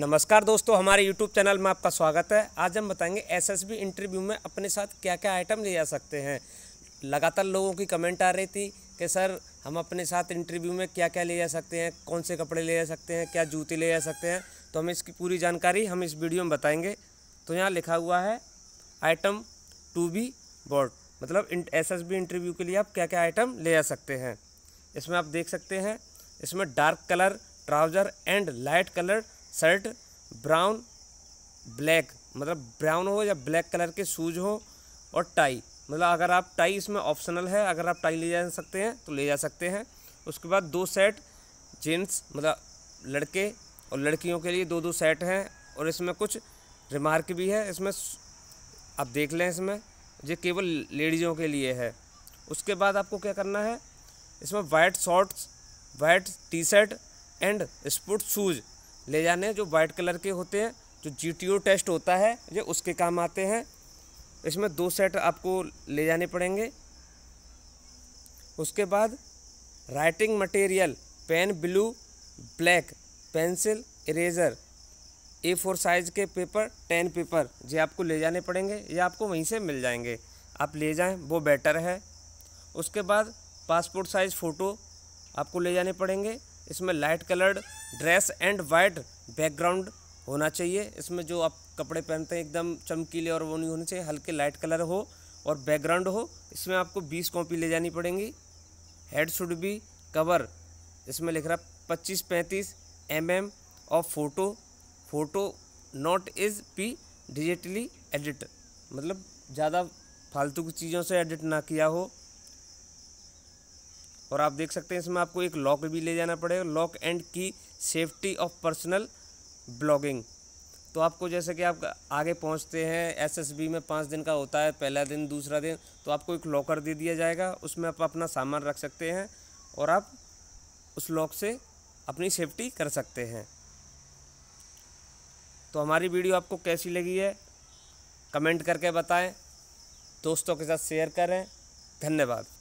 नमस्कार दोस्तों हमारे YouTube चैनल में आपका स्वागत है आज हम बताएंगे एसएसबी इंटरव्यू में अपने साथ क्या क्या आइटम ले जा सकते हैं लगातार लोगों की कमेंट आ रही थी कि सर हम अपने साथ इंटरव्यू में क्या क्या ले जा सकते हैं कौन से कपड़े ले जा सकते हैं क्या जूते ले जा सकते हैं तो हमें इसकी पूरी जानकारी हम इस वीडियो में बताएँगे तो यहाँ लिखा हुआ है आइटम टू बी बोर्ड मतलब एस एस इंटरव्यू के लिए आप क्या क्या आइटम ले जा सकते हैं इसमें आप देख सकते हैं इसमें dark colour trouser and light colour shirt brown black मतलब ब्राउन हो या ब्लैक कलर के शूज़ हो और टाई मतलब अगर आप टाई इसमें ऑप्शनल है अगर आप टाई ले जा सकते हैं तो ले जा सकते हैं उसके बाद दो सेट जेंट्स मतलब लड़के और लड़कियों के लिए दो दो सेट हैं और इसमें कुछ रिमार्क भी है इसमें आप देख लें इसमें ये केवल लेडीज़ों के लिए है उसके बाद आपको क्या करना है इसमें white shorts white T shirt and sports shoes ले जाने जो वाइट कलर के होते हैं जो जी टेस्ट होता है ये उसके काम आते हैं इसमें दो सेट आपको ले जाने पड़ेंगे उसके बाद writing material pen blue black pencil eraser A four size के पेपर टेन पेपर ये आपको ले जाने पड़ेंगे ये आपको वहीं से मिल जाएंगे आप ले जाएं वो बेटर है उसके बाद पासपोर्ट साइज़ फ़ोटो आपको ले जाने पड़ेंगे इसमें light coloured dress and white background होना चाहिए इसमें जो आप कपड़े पहनते हैं एकदम चमकीले और वो नहीं होने चाहिए हल्के लाइट कलर हो और बैकग्राउंड हो इसमें आपको बीस कॉपी ले जानी पड़ेंगी हेड शुड बी कवर इसमें लिख रहा पच्चीस पैंतीस एम एम और photo photo not is be digitally edit मतलब ज़्यादा फालतू की चीज़ों से एडिट ना किया हो और आप देख सकते हैं इसमें आपको एक लॉक भी ले जाना पड़ेगा lock and key safety of personal belongings तो आपको जैसे कि आप आगे पहुंचते हैं एसएसबी में पाँच दिन का होता है पहला दिन दूसरा दिन तो आपको एक लॉकर दे दिया जाएगा उसमें आप अपना सामान रख सकते हैं और आप उस लॉक से अपनी सेफ्टी कर सकते हैं तो हमारी वीडियो आपको कैसी लगी है कमेंट करके बताएं दोस्तों के साथ शेयर करें धन्यवाद